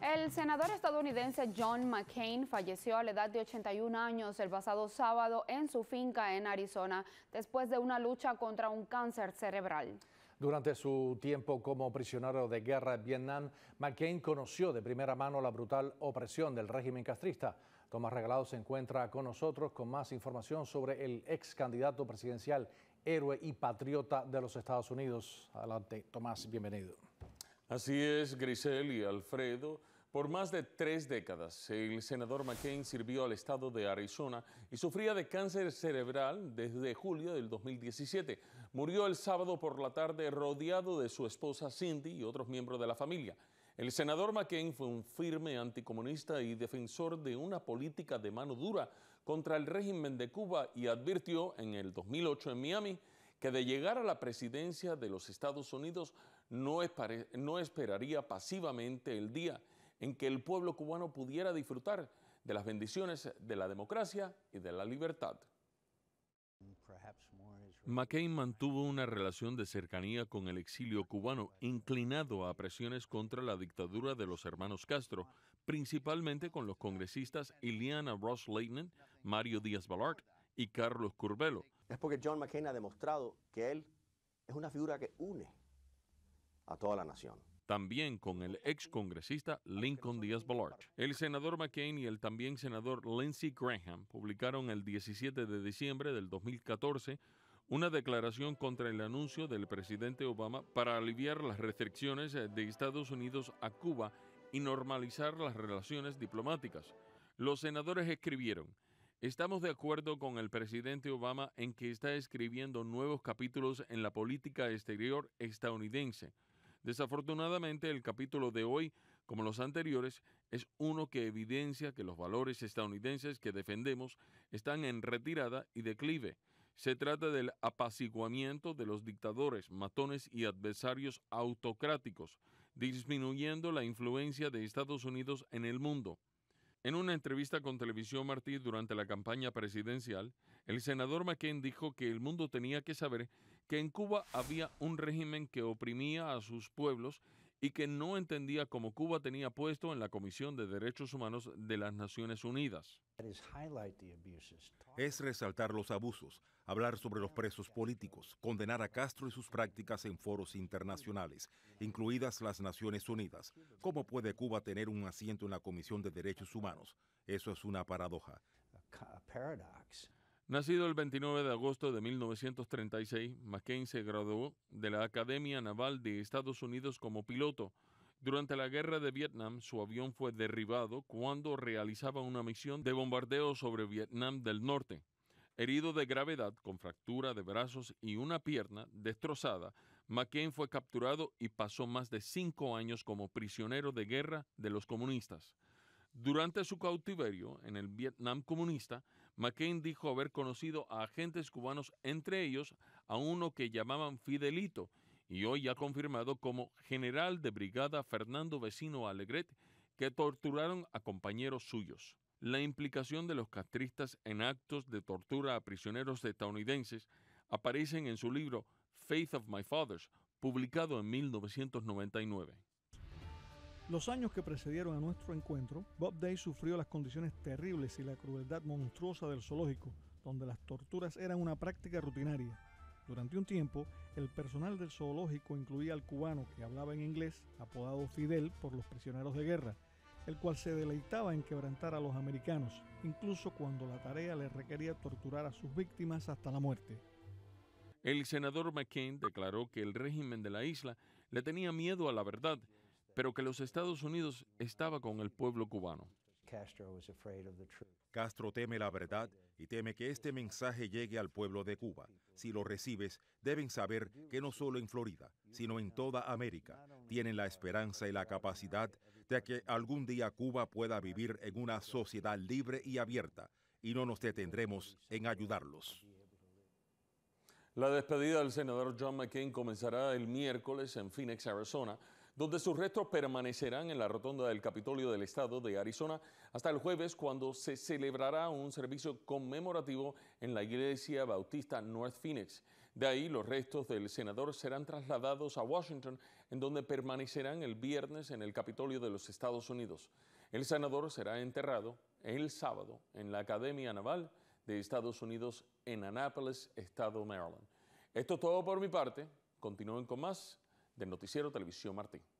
El senador estadounidense John McCain falleció a la edad de 81 años el pasado sábado en su finca en Arizona después de una lucha contra un cáncer cerebral. Durante su tiempo como prisionero de guerra en Vietnam, McCain conoció de primera mano la brutal opresión del régimen castrista. Tomás Regalado se encuentra con nosotros con más información sobre el ex candidato presidencial, héroe y patriota de los Estados Unidos. Adelante, Tomás, bienvenido. Así es, Grisel y Alfredo. Por más de tres décadas, el senador McCain sirvió al estado de Arizona y sufría de cáncer cerebral desde julio del 2017. Murió el sábado por la tarde rodeado de su esposa Cindy y otros miembros de la familia. El senador McCain fue un firme anticomunista y defensor de una política de mano dura contra el régimen de Cuba y advirtió en el 2008 en Miami que de llegar a la presidencia de los Estados Unidos no, esperaría pasivamente el día en que el pueblo cubano pudiera disfrutar de las bendiciones de la democracia y de la libertad. McCain mantuvo una relación de cercanía con el exilio cubano, inclinado a presiones contra la dictadura de los hermanos Castro, principalmente con los congresistas Ileana Ross Leighton, Mario Díaz Balart y Carlos Curbelo. Es porque John McCain ha demostrado que él es una figura que une a toda la nación también con el ex congresista Lincoln Díaz Ballard. El senador McCain y el también senador Lindsey Graham publicaron el 17 de diciembre del 2014 una declaración contra el anuncio del presidente Obama para aliviar las restricciones de Estados Unidos a Cuba y normalizar las relaciones diplomáticas. Los senadores escribieron, Estamos de acuerdo con el presidente Obama en que está escribiendo nuevos capítulos en la política exterior estadounidense Desafortunadamente, el capítulo de hoy, como los anteriores, es uno que evidencia que los valores estadounidenses que defendemos están en retirada y declive. Se trata del apaciguamiento de los dictadores, matones y adversarios autocráticos, disminuyendo la influencia de Estados Unidos en el mundo. En una entrevista con Televisión Martí durante la campaña presidencial, el senador McCain dijo que el mundo tenía que saber que en Cuba había un régimen que oprimía a sus pueblos y que no entendía cómo Cuba tenía puesto en la Comisión de Derechos Humanos de las Naciones Unidas. Es resaltar los abusos, hablar sobre los presos políticos, condenar a Castro y sus prácticas en foros internacionales, incluidas las Naciones Unidas. ¿Cómo puede Cuba tener un asiento en la Comisión de Derechos Humanos? Eso es una paradoja. Nacido el 29 de agosto de 1936, McCain se graduó de la Academia Naval de Estados Unidos como piloto. Durante la guerra de Vietnam, su avión fue derribado cuando realizaba una misión de bombardeo sobre Vietnam del Norte. Herido de gravedad, con fractura de brazos y una pierna destrozada, McCain fue capturado y pasó más de cinco años como prisionero de guerra de los comunistas. Durante su cautiverio en el Vietnam comunista, McCain dijo haber conocido a agentes cubanos, entre ellos a uno que llamaban Fidelito, y hoy ha confirmado como general de brigada Fernando Vecino Alegret, que torturaron a compañeros suyos. La implicación de los castristas en actos de tortura a prisioneros estadounidenses aparecen en su libro Faith of My Fathers, publicado en 1999. Los años que precedieron a nuestro encuentro, Bob Day sufrió las condiciones terribles y la crueldad monstruosa del zoológico, donde las torturas eran una práctica rutinaria. Durante un tiempo, el personal del zoológico incluía al cubano que hablaba en inglés, apodado Fidel por los prisioneros de guerra, el cual se deleitaba en quebrantar a los americanos, incluso cuando la tarea le requería torturar a sus víctimas hasta la muerte. El senador McCain declaró que el régimen de la isla le tenía miedo a la verdad pero que los Estados Unidos estaba con el pueblo cubano. Castro teme la verdad y teme que este mensaje llegue al pueblo de Cuba. Si lo recibes, deben saber que no solo en Florida, sino en toda América, tienen la esperanza y la capacidad de que algún día Cuba pueda vivir en una sociedad libre y abierta, y no nos detendremos en ayudarlos. La despedida del senador John McCain comenzará el miércoles en Phoenix, Arizona donde sus restos permanecerán en la rotonda del Capitolio del Estado de Arizona hasta el jueves cuando se celebrará un servicio conmemorativo en la Iglesia Bautista North Phoenix. De ahí los restos del senador serán trasladados a Washington, en donde permanecerán el viernes en el Capitolio de los Estados Unidos. El senador será enterrado el sábado en la Academia Naval de Estados Unidos en Annapolis, Estado de Maryland. Esto es todo por mi parte. Continúen con más del Noticiero Televisión Martín.